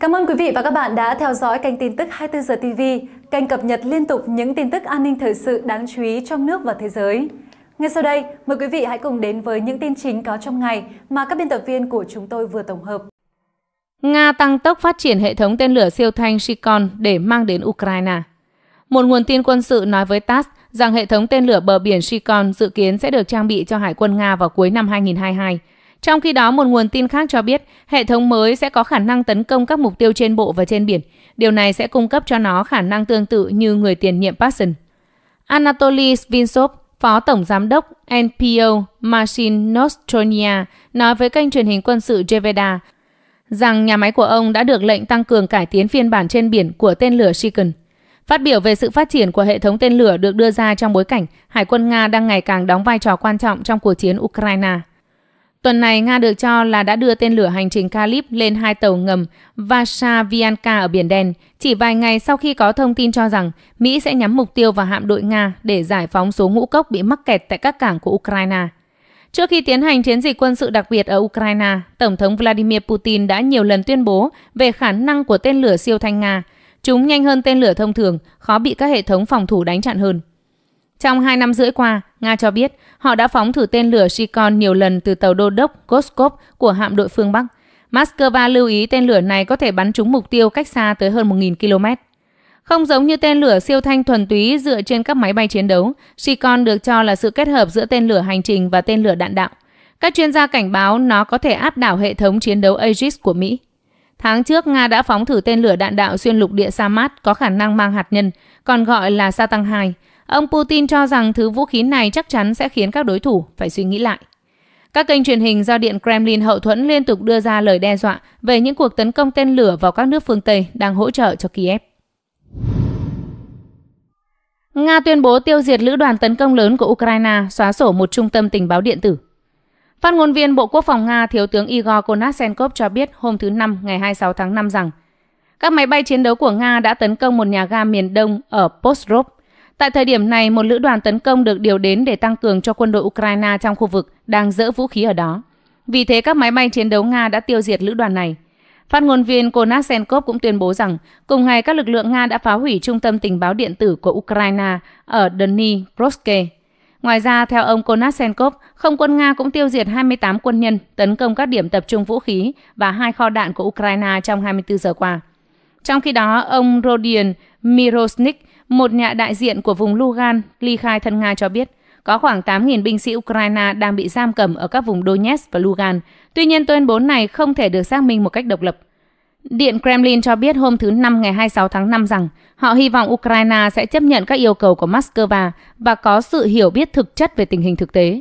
Cảm ơn quý vị và các bạn đã theo dõi kênh tin tức 24 giờ TV, kênh cập nhật liên tục những tin tức an ninh thời sự đáng chú ý trong nước và thế giới. Ngay sau đây, mời quý vị hãy cùng đến với những tin chính có trong ngày mà các biên tập viên của chúng tôi vừa tổng hợp. Nga tăng tốc phát triển hệ thống tên lửa siêu thanh Sikon để mang đến Ukraine. Một nguồn tin quân sự nói với TASS rằng hệ thống tên lửa bờ biển Sikon dự kiến sẽ được trang bị cho Hải quân Nga vào cuối năm 2022 trong khi đó, một nguồn tin khác cho biết hệ thống mới sẽ có khả năng tấn công các mục tiêu trên bộ và trên biển. Điều này sẽ cung cấp cho nó khả năng tương tự như người tiền nhiệm Passion. Anatoly Svinsov, Phó Tổng Giám đốc NPO Machine Nostronia, nói với kênh truyền hình quân sự Jeveda rằng nhà máy của ông đã được lệnh tăng cường cải tiến phiên bản trên biển của tên lửa Chicken. Phát biểu về sự phát triển của hệ thống tên lửa được đưa ra trong bối cảnh Hải quân Nga đang ngày càng đóng vai trò quan trọng trong cuộc chiến Ukraine. Tuần này, Nga được cho là đã đưa tên lửa hành trình Kalib lên hai tàu ngầm Vashavianka ở Biển Đen, chỉ vài ngày sau khi có thông tin cho rằng Mỹ sẽ nhắm mục tiêu vào hạm đội Nga để giải phóng số ngũ cốc bị mắc kẹt tại các cảng của Ukraine. Trước khi tiến hành chiến dịch quân sự đặc biệt ở Ukraine, Tổng thống Vladimir Putin đã nhiều lần tuyên bố về khả năng của tên lửa siêu thanh Nga. Chúng nhanh hơn tên lửa thông thường, khó bị các hệ thống phòng thủ đánh chặn hơn. Trong 2 năm rưỡi qua, Nga cho biết họ đã phóng thử tên lửa Shikon nhiều lần từ tàu đô đốc Goskov của hạm đội phương Bắc. Moscow lưu ý tên lửa này có thể bắn trúng mục tiêu cách xa tới hơn 1.000 km. Không giống như tên lửa siêu thanh thuần túy dựa trên các máy bay chiến đấu, Shikon được cho là sự kết hợp giữa tên lửa hành trình và tên lửa đạn đạo. Các chuyên gia cảnh báo nó có thể áp đảo hệ thống chiến đấu Aegis của Mỹ. Tháng trước, Nga đã phóng thử tên lửa đạn đạo xuyên lục địa Samad có khả năng mang hạt nhân, còn gọi là Sa tăng 2, Ông Putin cho rằng thứ vũ khí này chắc chắn sẽ khiến các đối thủ phải suy nghĩ lại. Các kênh truyền hình do Điện Kremlin hậu thuẫn liên tục đưa ra lời đe dọa về những cuộc tấn công tên lửa vào các nước phương Tây đang hỗ trợ cho Kiev. Nga tuyên bố tiêu diệt lữ đoàn tấn công lớn của Ukraine, xóa sổ một trung tâm tình báo điện tử. Phát ngôn viên Bộ Quốc phòng Nga Thiếu tướng Igor Konashenkov cho biết hôm thứ Năm ngày 26 tháng 5 rằng các máy bay chiến đấu của Nga đã tấn công một nhà ga miền đông ở Postrov, Tại thời điểm này, một lữ đoàn tấn công được điều đến để tăng cường cho quân đội Ukraine trong khu vực đang dỡ vũ khí ở đó. Vì thế, các máy bay chiến đấu Nga đã tiêu diệt lữ đoàn này. Phát ngôn viên Konashenkov cũng tuyên bố rằng, cùng ngày các lực lượng Nga đã phá hủy trung tâm tình báo điện tử của Ukraine ở Dnipropetrovsk. Ngoài ra, theo ông Konashenkov, không quân Nga cũng tiêu diệt 28 quân nhân tấn công các điểm tập trung vũ khí và hai kho đạn của Ukraine trong 24 giờ qua. Trong khi đó, ông Rodion Mirosnik, một nhà đại diện của vùng Lugan ly khai thân Nga cho biết, có khoảng 8.000 binh sĩ Ukraine đang bị giam cầm ở các vùng Donetsk và Lugan. Tuy nhiên, tuyên bố này không thể được xác minh một cách độc lập. Điện Kremlin cho biết hôm thứ Năm ngày 26 tháng 5 rằng họ hy vọng Ukraine sẽ chấp nhận các yêu cầu của Moscow và có sự hiểu biết thực chất về tình hình thực tế.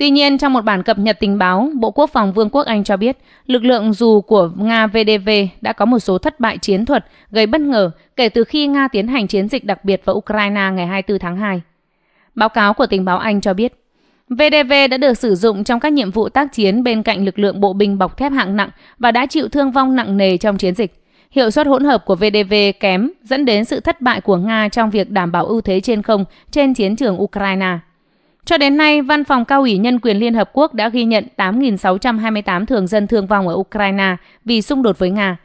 Tuy nhiên, trong một bản cập nhật tình báo, Bộ Quốc phòng Vương quốc Anh cho biết lực lượng dù của Nga VDV đã có một số thất bại chiến thuật gây bất ngờ kể từ khi Nga tiến hành chiến dịch đặc biệt vào Ukraine ngày 24 tháng 2. Báo cáo của tình báo Anh cho biết, VDV đã được sử dụng trong các nhiệm vụ tác chiến bên cạnh lực lượng bộ binh bọc thép hạng nặng và đã chịu thương vong nặng nề trong chiến dịch. Hiệu suất hỗn hợp của VDV kém dẫn đến sự thất bại của Nga trong việc đảm bảo ưu thế trên không trên chiến trường Ukraine. Cho đến nay, Văn phòng Cao ủy Nhân quyền Liên Hợp Quốc đã ghi nhận 8.628 thường dân thương vong ở Ukraine vì xung đột với Nga.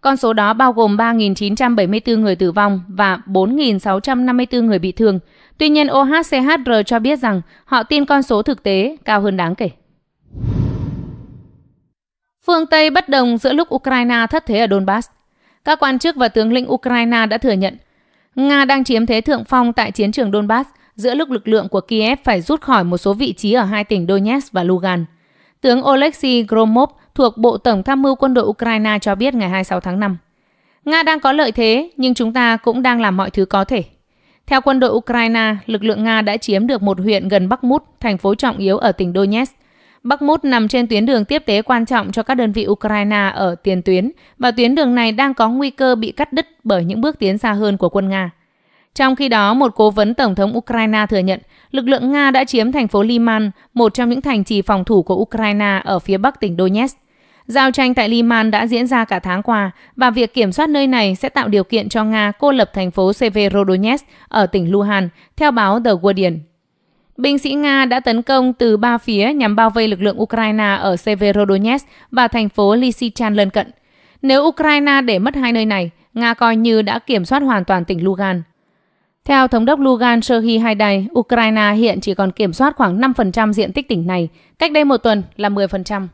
Con số đó bao gồm 3.974 người tử vong và 4.654 người bị thương. Tuy nhiên, OHCHR cho biết rằng họ tin con số thực tế cao hơn đáng kể. Phương Tây bất đồng giữa lúc Ukraine thất thế ở Donbass. Các quan chức và tướng lĩnh Ukraine đã thừa nhận Nga đang chiếm thế thượng phong tại chiến trường Donbass giữa lúc lực lượng của Kiev phải rút khỏi một số vị trí ở hai tỉnh Donetsk và Lugan. Tướng Oleksiy Gromov thuộc Bộ Tổng tham mưu quân đội Ukraine cho biết ngày 26 tháng 5. Nga đang có lợi thế, nhưng chúng ta cũng đang làm mọi thứ có thể. Theo quân đội Ukraine, lực lượng Nga đã chiếm được một huyện gần Bắc Mút, thành phố trọng yếu ở tỉnh Donetsk. Bắc Mút nằm trên tuyến đường tiếp tế quan trọng cho các đơn vị Ukraine ở tiền tuyến, và tuyến đường này đang có nguy cơ bị cắt đứt bởi những bước tiến xa hơn của quân Nga. Trong khi đó, một cố vấn Tổng thống Ukraine thừa nhận lực lượng Nga đã chiếm thành phố Liman, một trong những thành trì phòng thủ của Ukraine ở phía bắc tỉnh Donetsk. Giao tranh tại Liman đã diễn ra cả tháng qua và việc kiểm soát nơi này sẽ tạo điều kiện cho Nga cô lập thành phố Severodonetsk ở tỉnh Luhan, theo báo The Guardian. Binh sĩ Nga đã tấn công từ ba phía nhằm bao vây lực lượng Ukraine ở Severodonetsk và thành phố Lysychansk lân cận. Nếu Ukraine để mất hai nơi này, Nga coi như đã kiểm soát hoàn toàn tỉnh Lugan. Theo Thống đốc Lugan Serhiy Haidai, Ukraine hiện chỉ còn kiểm soát khoảng 5% diện tích tỉnh này, cách đây một tuần là 10%.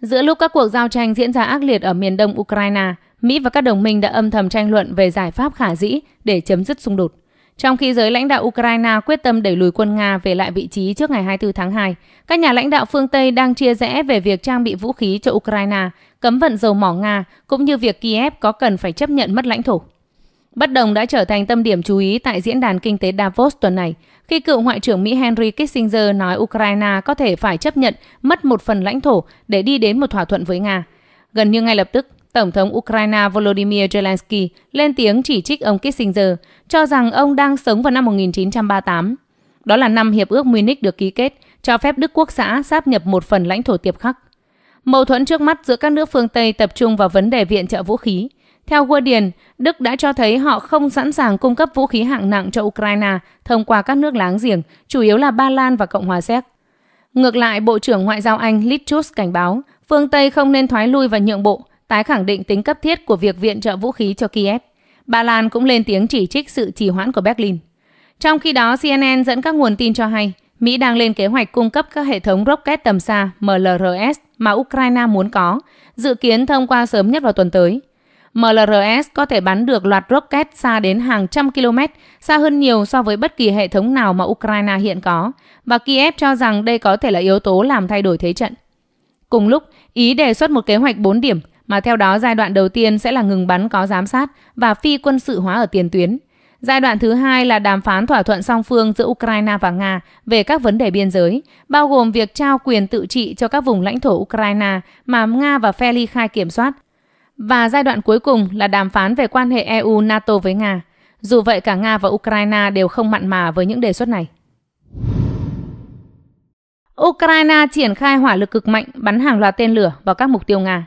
Giữa lúc các cuộc giao tranh diễn ra ác liệt ở miền đông Ukraine, Mỹ và các đồng minh đã âm thầm tranh luận về giải pháp khả dĩ để chấm dứt xung đột. Trong khi giới lãnh đạo Ukraine quyết tâm đẩy lùi quân Nga về lại vị trí trước ngày 24 tháng 2, các nhà lãnh đạo phương Tây đang chia rẽ về việc trang bị vũ khí cho Ukraine, cấm vận dầu mỏ Nga, cũng như việc Kiev có cần phải chấp nhận mất lãnh thổ. Bất đồng đã trở thành tâm điểm chú ý tại diễn đàn kinh tế Davos tuần này, khi cựu Ngoại trưởng Mỹ Henry Kissinger nói Ukraine có thể phải chấp nhận mất một phần lãnh thổ để đi đến một thỏa thuận với Nga. Gần như ngay lập tức, Tổng thống Ukraine Volodymyr Zelensky lên tiếng chỉ trích ông Kissinger, cho rằng ông đang sống vào năm 1938. Đó là năm Hiệp ước Munich được ký kết, cho phép Đức Quốc xã sáp nhập một phần lãnh thổ tiệp khắc. Mâu thuẫn trước mắt giữa các nước phương Tây tập trung vào vấn đề viện trợ vũ khí – theo Guardian, Đức đã cho thấy họ không sẵn sàng cung cấp vũ khí hạng nặng cho Ukraine thông qua các nước láng giềng, chủ yếu là Ba Lan và Cộng hòa Séc. Ngược lại, Bộ trưởng Ngoại giao Anh Lichus cảnh báo phương Tây không nên thoái lui và nhượng bộ, tái khẳng định tính cấp thiết của việc viện trợ vũ khí cho Kiev. Ba Lan cũng lên tiếng chỉ trích sự trì hoãn của Berlin. Trong khi đó, CNN dẫn các nguồn tin cho hay Mỹ đang lên kế hoạch cung cấp các hệ thống rocket tầm xa MLRS mà Ukraine muốn có, dự kiến thông qua sớm nhất vào tuần tới. MLRS có thể bắn được loạt rocket xa đến hàng trăm km, xa hơn nhiều so với bất kỳ hệ thống nào mà Ukraine hiện có, và Kiev cho rằng đây có thể là yếu tố làm thay đổi thế trận. Cùng lúc, Ý đề xuất một kế hoạch 4 điểm, mà theo đó giai đoạn đầu tiên sẽ là ngừng bắn có giám sát và phi quân sự hóa ở tiền tuyến. Giai đoạn thứ hai là đàm phán thỏa thuận song phương giữa Ukraine và Nga về các vấn đề biên giới, bao gồm việc trao quyền tự trị cho các vùng lãnh thổ Ukraine mà Nga và Felly khai kiểm soát – và giai đoạn cuối cùng là đàm phán về quan hệ EU-NATO với Nga. Dù vậy, cả Nga và Ukraine đều không mặn mà với những đề xuất này. Ukraine triển khai hỏa lực cực mạnh bắn hàng loạt tên lửa vào các mục tiêu Nga.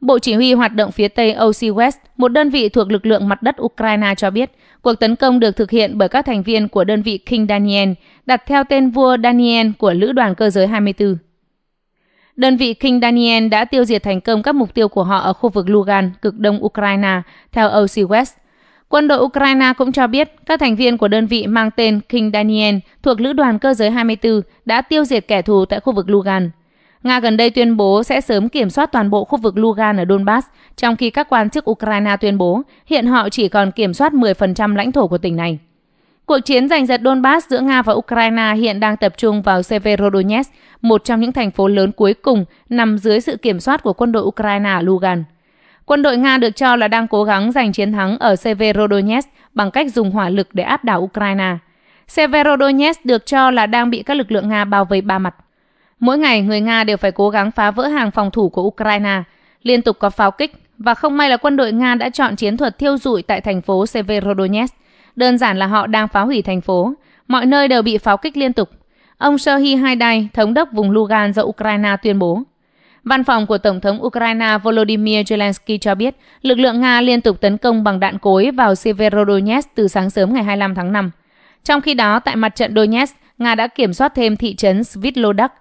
Bộ Chỉ huy hoạt động phía Tây OC West, một đơn vị thuộc lực lượng mặt đất Ukraine cho biết, cuộc tấn công được thực hiện bởi các thành viên của đơn vị King Daniel, đặt theo tên vua Daniel của Lữ đoàn Cơ giới 24. Đơn vị King Daniel đã tiêu diệt thành công các mục tiêu của họ ở khu vực Lugan, cực đông Ukraine, theo OC West. Quân đội Ukraine cũng cho biết các thành viên của đơn vị mang tên King Daniel thuộc Lữ đoàn Cơ giới 24 đã tiêu diệt kẻ thù tại khu vực Lugan. Nga gần đây tuyên bố sẽ sớm kiểm soát toàn bộ khu vực Lugan ở Donbass, trong khi các quan chức Ukraine tuyên bố hiện họ chỉ còn kiểm soát 10% lãnh thổ của tỉnh này. Cuộc chiến giành giật Donbass giữa Nga và Ukraine hiện đang tập trung vào Severodonetsk, một trong những thành phố lớn cuối cùng nằm dưới sự kiểm soát của quân đội Ukraine ở Lugan. Quân đội Nga được cho là đang cố gắng giành chiến thắng ở Severodonetsk bằng cách dùng hỏa lực để áp đảo Ukraine. Severodonetsk được cho là đang bị các lực lượng Nga bao vây ba mặt. Mỗi ngày, người Nga đều phải cố gắng phá vỡ hàng phòng thủ của Ukraine, liên tục có pháo kích, và không may là quân đội Nga đã chọn chiến thuật thiêu rụi tại thành phố Severodonetsk. Đơn giản là họ đang phá hủy thành phố. Mọi nơi đều bị pháo kích liên tục. Ông Serhi Haidai, thống đốc vùng Lugan do Ukraine tuyên bố. Văn phòng của Tổng thống Ukraine Volodymyr Zelensky cho biết lực lượng Nga liên tục tấn công bằng đạn cối vào Severodonetsk từ sáng sớm ngày 25 tháng 5. Trong khi đó, tại mặt trận Donetsk, Nga đã kiểm soát thêm thị trấn Svitlodak.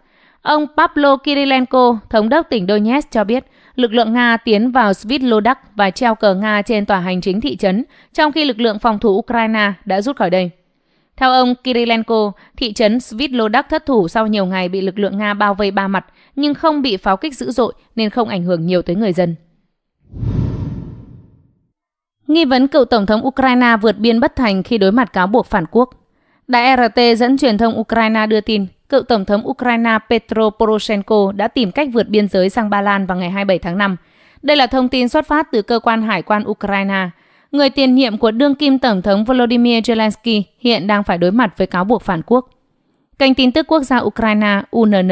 Ông Pavlo Kirilenko, thống đốc tỉnh Donetsk cho biết lực lượng Nga tiến vào Svitlodak và treo cờ Nga trên tòa hành chính thị trấn, trong khi lực lượng phòng thủ Ukraine đã rút khỏi đây. Theo ông Kirilenko, thị trấn Svitlodak thất thủ sau nhiều ngày bị lực lượng Nga bao vây ba mặt, nhưng không bị pháo kích dữ dội nên không ảnh hưởng nhiều tới người dân. Nghi vấn cựu Tổng thống Ukraine vượt biên bất thành khi đối mặt cáo buộc phản quốc. Đài RT dẫn truyền thông Ukraine đưa tin – cựu Tổng thống Ukraine Petro Poroshenko đã tìm cách vượt biên giới sang Ba Lan vào ngày 27 tháng 5. Đây là thông tin xuất phát từ cơ quan hải quan Ukraine. Người tiền nhiệm của đương kim Tổng thống Volodymyr Zelensky hiện đang phải đối mặt với cáo buộc phản quốc. Kênh tin tức quốc gia Ukraine UNN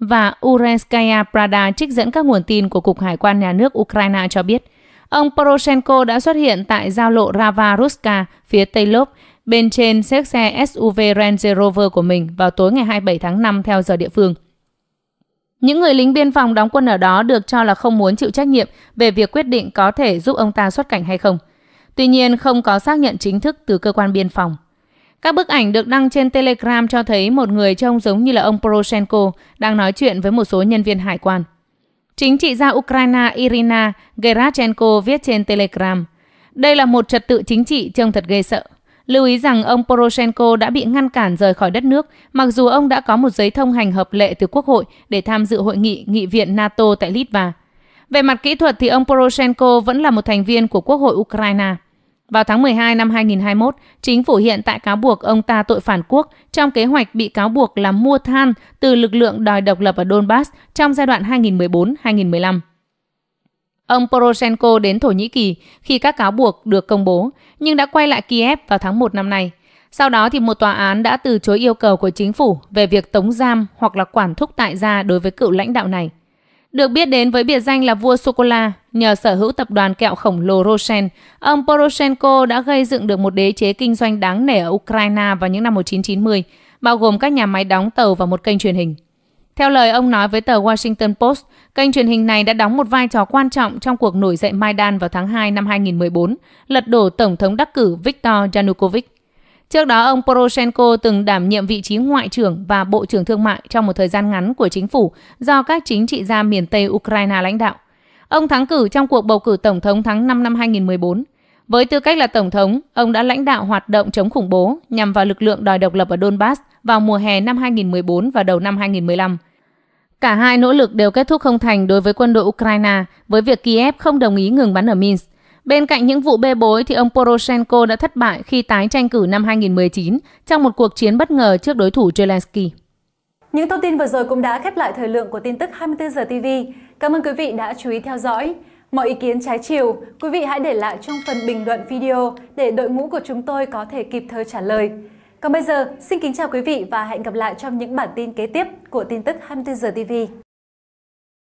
và Urenskaya Prada trích dẫn các nguồn tin của Cục Hải quan Nhà nước Ukraine cho biết, ông Poroshenko đã xuất hiện tại giao lộ Rava Ruska phía Tây Lốp bên trên xếp xe SUV Range Rover của mình vào tối ngày 27 tháng 5 theo giờ địa phương. Những người lính biên phòng đóng quân ở đó được cho là không muốn chịu trách nhiệm về việc quyết định có thể giúp ông ta xuất cảnh hay không. Tuy nhiên không có xác nhận chính thức từ cơ quan biên phòng. Các bức ảnh được đăng trên Telegram cho thấy một người trông giống như là ông Poroshenko đang nói chuyện với một số nhân viên hải quan. Chính trị gia Ukraine Irina Gerachenko viết trên Telegram. Đây là một trật tự chính trị trông thật ghê sợ. Lưu ý rằng ông Poroshenko đã bị ngăn cản rời khỏi đất nước, mặc dù ông đã có một giấy thông hành hợp lệ từ Quốc hội để tham dự hội nghị nghị viện NATO tại Litva. Về mặt kỹ thuật thì ông Poroshenko vẫn là một thành viên của Quốc hội Ukraine. Vào tháng 12 năm 2021, chính phủ hiện tại cáo buộc ông ta tội phản quốc trong kế hoạch bị cáo buộc là mua than từ lực lượng đòi độc lập ở Donbass trong giai đoạn 2014-2015. Ông Poroshenko đến Thổ Nhĩ Kỳ khi các cáo buộc được công bố, nhưng đã quay lại Kiev vào tháng 1 năm nay. Sau đó thì một tòa án đã từ chối yêu cầu của chính phủ về việc tống giam hoặc là quản thúc tại gia đối với cựu lãnh đạo này. Được biết đến với biệt danh là vua sô nhờ sở hữu tập đoàn kẹo khổng lồ Rosen, ông Poroshenko đã gây dựng được một đế chế kinh doanh đáng nể ở Ukraine vào những năm 1990, bao gồm các nhà máy đóng tàu và một kênh truyền hình. Theo lời ông nói với tờ Washington Post, kênh truyền hình này đã đóng một vai trò quan trọng trong cuộc nổi dậy Maidan vào tháng 2 năm 2014, lật đổ Tổng thống đắc cử Viktor Yanukovych. Trước đó, ông Poroshenko từng đảm nhiệm vị trí Ngoại trưởng và Bộ trưởng Thương mại trong một thời gian ngắn của chính phủ do các chính trị gia miền Tây Ukraine lãnh đạo. Ông thắng cử trong cuộc bầu cử Tổng thống tháng 5 năm 2014. Với tư cách là Tổng thống, ông đã lãnh đạo hoạt động chống khủng bố nhằm vào lực lượng đòi độc lập ở Donbass vào mùa hè năm 2014 và đầu năm 2015. Cả hai nỗ lực đều kết thúc không thành đối với quân đội Ukraine với việc Kiev không đồng ý ngừng bắn ở Minsk. Bên cạnh những vụ bê bối thì ông Poroshenko đã thất bại khi tái tranh cử năm 2019 trong một cuộc chiến bất ngờ trước đối thủ Zelensky. Những thông tin vừa rồi cũng đã khép lại thời lượng của tin tức 24 giờ TV. Cảm ơn quý vị đã chú ý theo dõi. Mọi ý kiến trái chiều, quý vị hãy để lại trong phần bình luận video để đội ngũ của chúng tôi có thể kịp thời trả lời. Còn bây giờ, xin kính chào quý vị và hẹn gặp lại trong những bản tin kế tiếp của tin tức 24 giờ TV.